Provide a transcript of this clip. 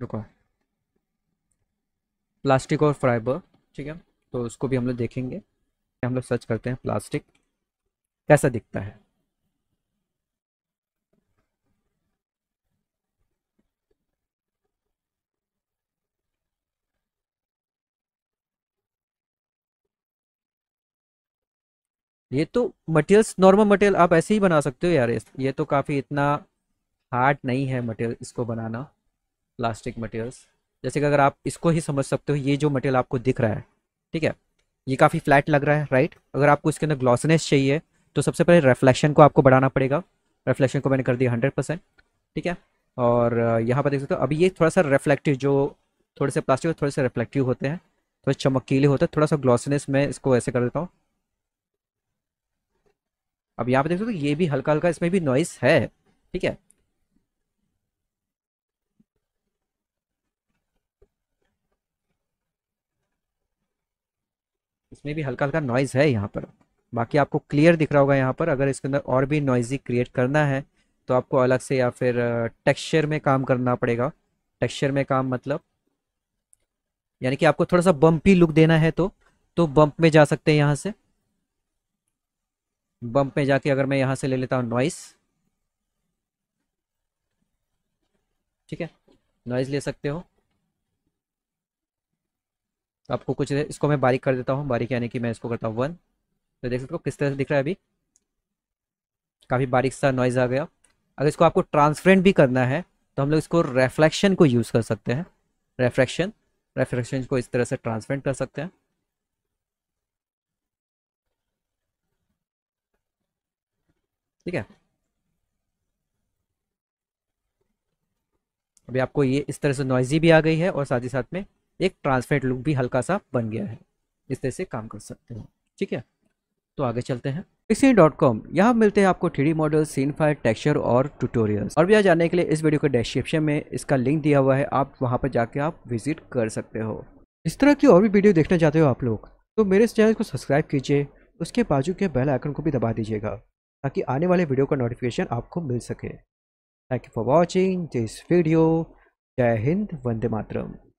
रुको प्लास्टिक और फाइबर ठीक है तो उसको भी हम लोग देखेंगे हम लोग सर्च करते हैं प्लास्टिक कैसा दिखता है ये तो मटेरियल्स नॉर्मल मटेरियल आप ऐसे ही बना सकते हो यार ये तो काफ़ी इतना हार्ड नहीं है मटेरियल इसको बनाना प्लास्टिक मटेरियल्स जैसे कि अगर आप इसको ही समझ सकते हो ये जो मटेरियल आपको दिख रहा है ठीक है ये काफ़ी फ्लैट लग रहा है राइट अगर आपको इसके अंदर ग्लॉसनेस चाहिए तो सबसे पहले रिफ्लेक्शन को आपको बढ़ाना पड़ेगा रिफ्लेक्शन को मैंने कर दिया हंड्रेड परसेंट ठीक है और यहाँ पर देख सकते हो अभी ये थोड़ा सा रिफ्लेक्टिव जो थोड़े से प्लास्टिक थोड़े से रिफ्लेक्टिव होते हैं थोड़े चमकीले होते हैं थोड़ा सा ग्लॉसनेस में इसको ऐसे कर देता हूँ अब यहाँ पे देख सकते हो ये भी हल्का हल्का इसमें भी नॉइस है ठीक है इसमें भी हल्का हल्का नॉइज़ है यहाँ पर बाकी आपको क्लियर दिख रहा होगा यहाँ पर अगर इसके अंदर और भी नॉइज़ी क्रिएट करना है तो आपको अलग से या फिर टेक्सचर में काम करना पड़ेगा टेक्सचर में काम मतलब यानी कि आपको थोड़ा सा बम्पी लुक देना है तो तो बम्प में जा सकते हैं यहाँ से बम्प में जाके अगर मैं यहाँ से ले लेता हूँ नॉइस ठीक है नॉइज़ ले सकते हो तो आपको कुछ इसको मैं बारीक कर देता हूँ बारीक यानी कि मैं इसको करता हूँ वन तो देख सकते हो किस तरह से दिख रहा है अभी काफ़ी बारीक सा नॉइज़ आ गया अगर इसको आपको ट्रांसफ्रेंट भी करना है तो हम लोग इसको रेफ्लेक्शन को यूज़ कर सकते हैं रेफ्लेक्शन रेफ्लेक्शन को इस तरह से ट्रांसपेरेंट कर सकते हैं ठीक है अभी आपको ये इस तरह से नॉइजी भी आ गई है और साथ ही साथ में एक ट्रांसपेरेंट लुक भी हल्का सा बन गया है इस तरह से काम कर सकते हो ठीक है तो आगे चलते हैं पिक्सिन डॉट कॉम यहाँ मिलते हैं आपको three D model scene fire texture और ट्यूटोरियल्स और भैया जाने के लिए इस वीडियो के डिस्क्रिप्शन में इसका लिंक दिया हुआ है आप वहाँ पर जाके आप विजिट कर सकते हो इस तरह की और भी वीडियो देखना चाहते हो आप लोग तो मेरे इस चैनल को सब्सक्राइब कीजिए उसके बाजू के बेल आइकन को भी दबा दीजिएगा ताकि आने वाले वीडियो का नोटिफिकेशन आपको मिल सके thank you for watching this video जय हिंद वंदे मातरम